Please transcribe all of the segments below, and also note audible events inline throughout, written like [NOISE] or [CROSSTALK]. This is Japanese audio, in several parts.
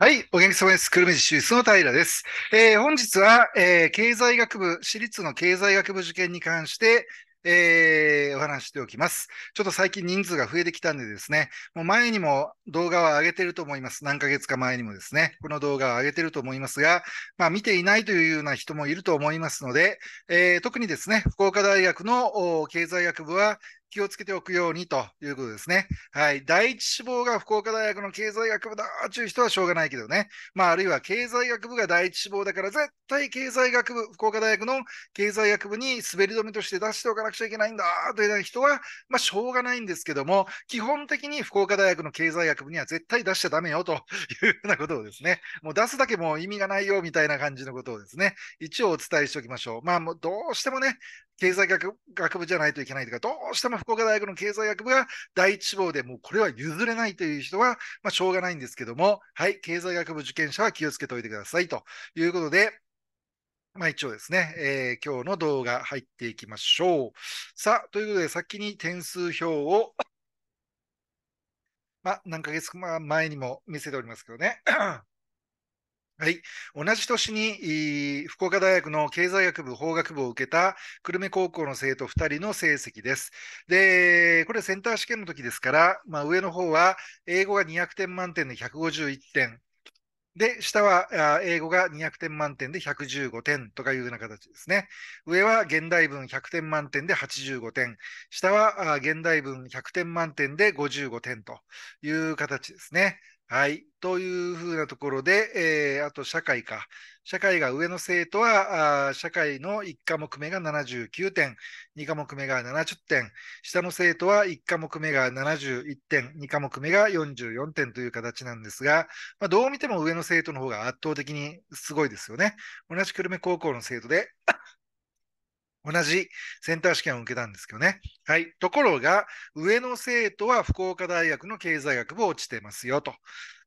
はい。お元気そうです。久留米市修室の平です。えー、本日は、えー、経済学部、私立の経済学部受験に関して、えー、お話しておきます。ちょっと最近人数が増えてきたんでですね、もう前にも動画は上げてると思います。何ヶ月か前にもですね、この動画は上げてると思いますが、まあ見ていないというような人もいると思いますので、えー、特にですね、福岡大学の経済学部は、気をつけておくようにということですね。はい。第一志望が福岡大学の経済学部だという人はしょうがないけどね。まあ、あるいは経済学部が第一志望だから、絶対経済学部、福岡大学の経済学部に滑り止めとして出しておかなくちゃいけないんだという人は、まあ、しょうがないんですけども、基本的に福岡大学の経済学部には絶対出しちゃだめよというようなことをですね、もう出すだけもう意味がないよみたいな感じのことをですね、一応お伝えしておきましょう。まあ、もうどうしてもね、経済学学部じゃないといけないとか、どうしても福岡大学の経済学部が第一志望で、もうこれは譲れないという人は、まあ、しょうがないんですけども、はい、経済学部受験者は気をつけておいてくださいということで、まあ一応ですね、えー、今日の動画入っていきましょう。さあ、ということで先に点数表を、まあ何ヶ月前にも見せておりますけどね。はい、同じ年に福岡大学の経済学部法学部を受けた久留米高校の生徒2人の成績です。で、これセンター試験の時ですから、まあ、上の方は英語が200点満点で151点、で、下は英語が200点満点で115点とかいうような形ですね。上は現代文100点満点で85点、下は現代文100点満点で55点という形ですね。はい。というふうなところで、えー、あと社会か。社会が上の生徒は、あ社会の1科目目が79点、2科目目が70点、下の生徒は1科目目が71点、2科目目が44点という形なんですが、まあ、どう見ても上の生徒の方が圧倒的にすごいですよね。同じ久留米高校の生徒で同じセンター試験を受けたんですけどね。はい。ところが、上の生徒は福岡大学の経済学部落ちてますよと。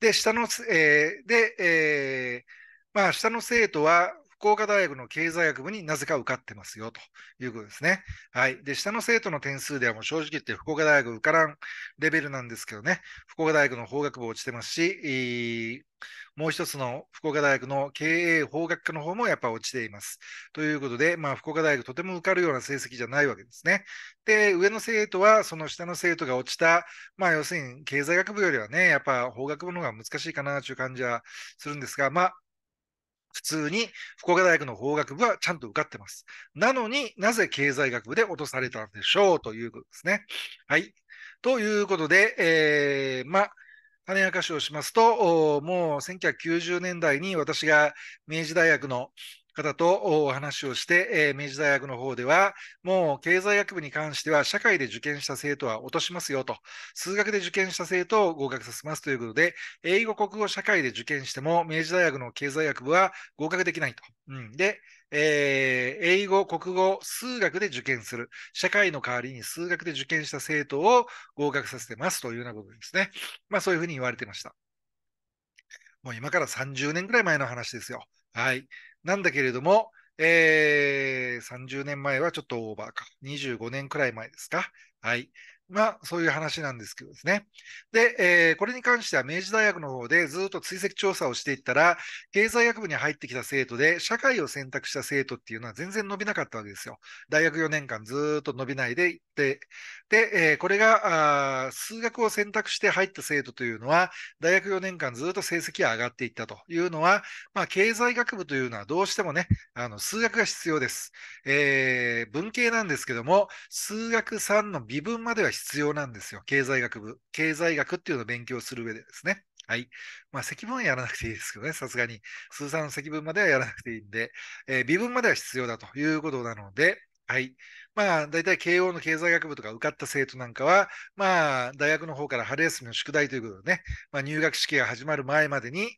で、下の、えー、で、えー、まあ、下の生徒は福岡大学の経済学部になぜか受かってますよということですね。はい。で、下の生徒の点数ではもう正直言って福岡大学受からんレベルなんですけどね、福岡大学の法学部落ちてますし、もう一つの福岡大学の経営法学科の方もやっぱ落ちています。ということで、まあ、福岡大学とても受かるような成績じゃないわけですね。で、上の生徒はその下の生徒が落ちた、まあ、要するに経済学部よりはね、やっぱ法学部の方が難しいかなという感じはするんですが、まあ、普通に福岡大学の法学部はちゃんと受かってます。なのになぜ経済学部で落とされたんでしょうということですね。はい。ということで、えー、まあ、種明かしをしますと、もう1990年代に私が明治大学の方とお話をして、え明治大学の方では、もう経済学部に関しては、社会で受験した生徒は落としますよと、数学で受験した生徒を合格させますということで、英語、国語、社会で受験しても、明治大学の経済学部は合格できないと。うん、で、えー、英語、国語、数学で受験する。社会の代わりに数学で受験した生徒を合格させてますというようなことですね。まあそういうふうに言われてました。もう今から30年ぐらい前の話ですよ。はい。なんだけれども、えー、30年前はちょっとオーバーか。25年くらい前ですか。はい。まあ、そういう話なんですけどですね。で、えー、これに関しては明治大学の方でずっと追跡調査をしていったら、経済学部に入ってきた生徒で、社会を選択した生徒っていうのは全然伸びなかったわけですよ。大学4年間ずっと伸びないでいって、で、えー、これがあ数学を選択して入った生徒というのは、大学4年間ずっと成績が上がっていったというのは、まあ、経済学部というのはどうしてもね、あの数学が必要です。えー、文系なんですけども、数学3の微分までは必要なんですよ。経済学部。経済学っていうのを勉強する上でですね。はい。まあ、積分はやらなくていいですけどね、さすがに。数産の積分まではやらなくていいんで、えー、微分までは必要だということなので、はい。まあ、大体慶応の経済学部とか受かった生徒なんかは、まあ、大学の方から春休みの宿題ということでね、まあ、入学式が始まる前までに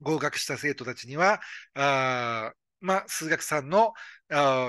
合格した生徒たちには、あまあ、数学さんの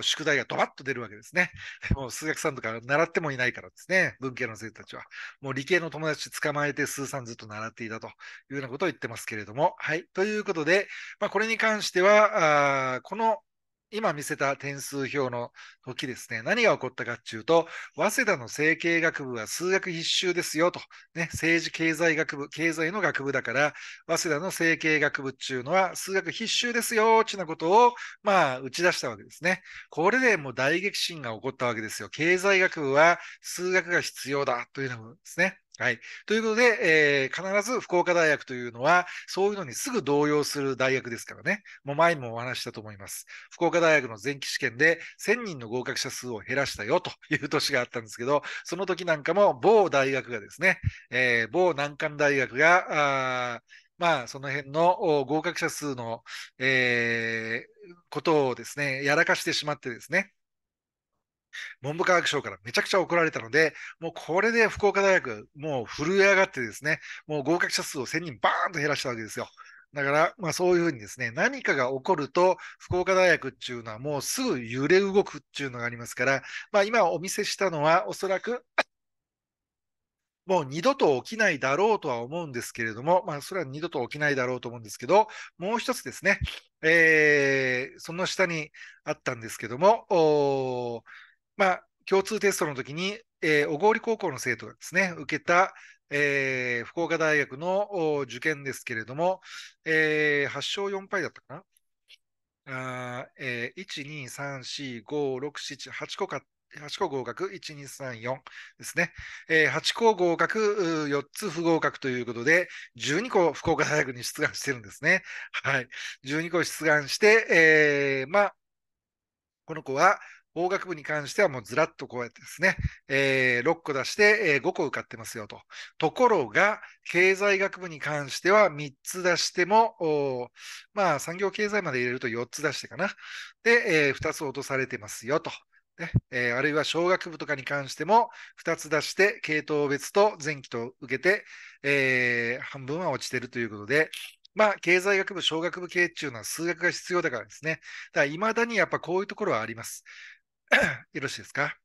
宿題がドバッと出るわけですね。[LAUGHS] もう数学さんとか習ってもいないからですね、文系の生徒たちは。もう理系の友達捕まえて数さんずっと習っていたというようなことを言ってますけれども。はい。ということで、まあ、これに関しては、あこの今見せた点数表の時ですね、何が起こったかっていうと、早稲田の政経学部は数学必修ですよと、ね、政治経済学部、経済の学部だから、早稲田の政経学部っていうのは数学必修ですよ、ちなことを、まあ、打ち出したわけですね。これでもう大激震が起こったわけですよ。経済学部は数学が必要だというのですね。はい。ということで、えー、必ず福岡大学というのは、そういうのにすぐ動揺する大学ですからね。もう前にもお話したと思います。福岡大学の前期試験で1000人の合格者数を減らしたよという年があったんですけど、その時なんかも某大学がですね、えー、某難関大学が、あまあ、その辺の合格者数の、えー、ことをですね、やらかしてしまってですね、文部科学省からめちゃくちゃ怒られたので、もうこれで福岡大学、もう震え上がってですね、もう合格者数を1000人バーンと減らしたわけですよ。だから、まあ、そういうふうにですね、何かが起こると、福岡大学っていうのはもうすぐ揺れ動くっていうのがありますから、まあ、今お見せしたのは、おそらく、もう二度と起きないだろうとは思うんですけれども、まあ、それは二度と起きないだろうと思うんですけど、もう一つですね、えー、その下にあったんですけども、まあ、共通テストの時に、えー、小郡高校の生徒がですね、受けた、えー、福岡大学の受験ですけれども、えー、8勝4敗だったかな。あえー、1、2、3、4、5、6、7、8個か8個合格、1、2、3、4ですね。えー、8個合格、4つ不合格ということで、12個福岡大学に出願してるんですね。はい。12個出願して、えー、まあ、この子は、法学部に関してはもうずらっとこうやってですね、えー、6個出して、え5個受かってますよと。ところが、経済学部に関しては3つ出しても、まあ産業経済まで入れると4つ出してかな。で、えー、2つ落とされてますよと。ねえー、あるいは小学部とかに関しても2つ出して、系統別と前期と受けて、えー、半分は落ちてるということで、まあ、経済学部、小学部系っていうのは数学が必要だからですね。だから、未だにやっぱこういうところはあります。[CLEARS THROAT] よろしいですか。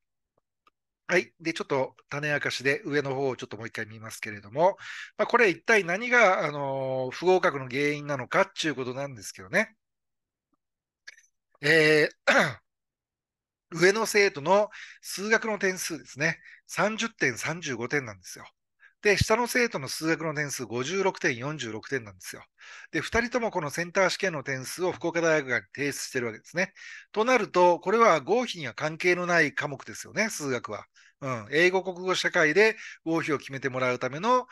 はい。で、ちょっと種明かしで上の方をちょっともう一回見ますけれども、まあ、これ一体何が、あのー、不合格の原因なのかっていうことなんですけどね。えー、[CLEARS THROAT] 上の生徒の数学の点数ですね。30点、35点なんですよ。で、下の生徒の数学の点数56点、46点なんですよ。で、2人ともこのセンター試験の点数を福岡大学が提出してるわけですね。となると、これは合否には関係のない科目ですよね、数学は。うん、英語国語社会で合否を決めてもらうための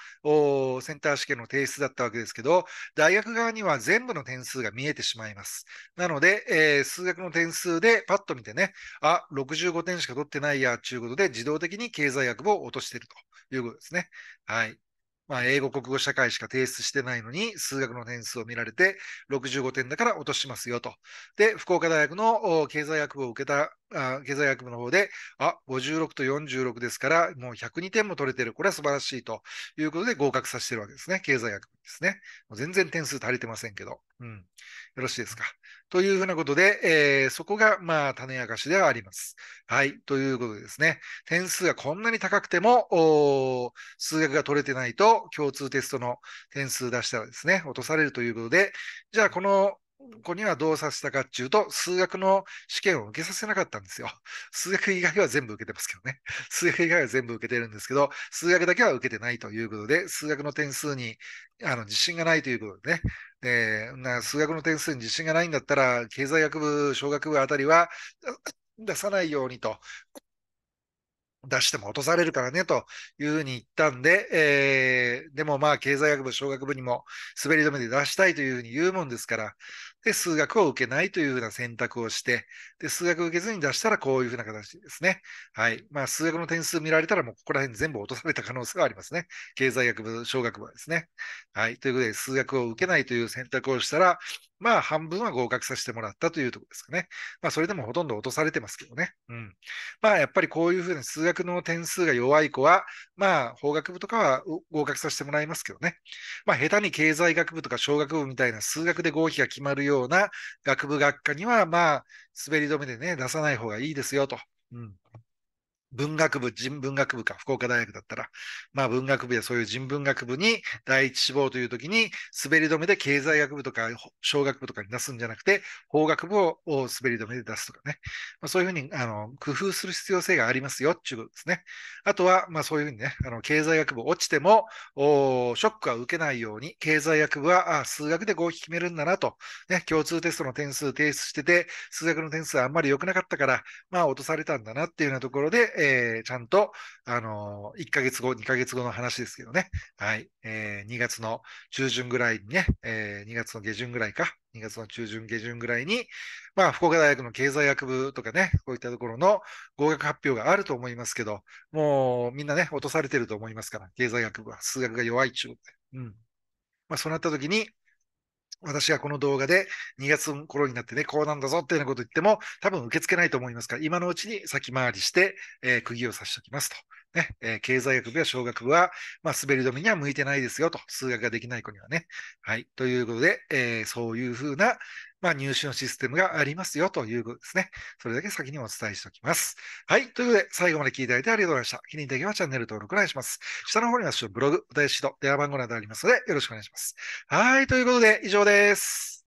センター試験の提出だったわけですけど、大学側には全部の点数が見えてしまいます。なので、えー、数学の点数でパッと見てね、あ、65点しか取ってないや、ということで、自動的に経済学部を落としているということですね。はい。まあ、英語、国語、社会しか提出してないのに、数学の点数を見られて、65点だから落としますよと。で、福岡大学の経済学部を受けたあ経済学部の方で、あ、56と46ですから、もう102点も取れてる。これは素晴らしいということで合格させてるわけですね。経済学部ですね。もう全然点数足りてませんけど。うん。よろしいですか。というふうなことで、えー、そこが、まあ、種明かしではあります。はい。ということでですね。点数がこんなに高くても、数学が取れてないと、共通テストの点数出したらですね、落とされるということで、じゃあ、この子にはどうさせたかっていうと、数学の試験を受けさせなかったんですよ。[LAUGHS] 数学以外は全部受けてますけどね。[LAUGHS] 数学以外は全部受けてるんですけど、数学だけは受けてないということで、数学の点数にあの自信がないということでね。でな数学の点数に自信がないんだったら、経済学部、小学部あたりは [LAUGHS] 出さないようにと。出しても落とされるからねというふうに言ったんで、えー、でもまあ経済学部、小学部にも滑り止めで出したいというふうに言うもんですから、で、数学を受けないというふうな選択をして、で、数学を受けずに出したらこういうふうな形ですね。はい。まあ、数学の点数見られたらもうここら辺全部落とされた可能性がありますね。経済学部、小学部はですね。はい。ということで、数学を受けないという選択をしたら、まあ、半分は合格させてもらったというところですかね。まあ、それでもほとんど落とされてますけどね。うん。まあ、やっぱりこういうふうに数学の点数が弱い子は、まあ、法学部とかは合格させてもらいますけどね。まあ、下手に経済学部とか小学部みたいな数学で合否が決まるよような学部学科には、まあ、滑り止めでね、出さない方がいいですよと。うん文学部、人文学部か、福岡大学だったら、まあ文学部やそういう人文学部に第一志望という時に、滑り止めで経済学部とか、小学部とかに出すんじゃなくて、法学部を滑り止めで出すとかね。まあ、そういうふうに、あの、工夫する必要性がありますよっていうことですね。あとは、まあそういうふうにね、あの、経済学部落ちても、おショックは受けないように、経済学部は、あ数学で合否決めるんだなと、ね、共通テストの点数提出してて、数学の点数はあんまり良くなかったから、まあ落とされたんだなっていうようなところで、えー、ちゃんと、あのー、1ヶ月後、2ヶ月後の話ですけどね、はい、えー、2月の中旬ぐらいにね、えー、2月の下旬ぐらいか、2月の中旬、下旬ぐらいに、まあ、福岡大学の経済学部とかね、こういったところの合格発表があると思いますけど、もうみんなね、落とされてると思いますから、経済学部は、数学が弱いっちゅうことで。うん。まあ、そうなった時に、私がこの動画で2月頃になってね、こうなんだぞっていうようなこと言っても、多分受け付けないと思いますから、今のうちに先回りして、えー、釘を刺しておきますと。ね、えー、経済学部や小学部は、まあ、滑り止めには向いてないですよと、数学ができない子にはね。はい。ということで、えー、そういうふうな、まあ、入試のシステムがありますよということですね。それだけ先にお伝えしておきます。はい。ということで、最後まで聞いていただいてありがとうございました。気に入った時はチャンネル登録お願いします。下の方にはブログ、お題指導、電話番号などありますので、よろしくお願いします。はい。ということで、以上です。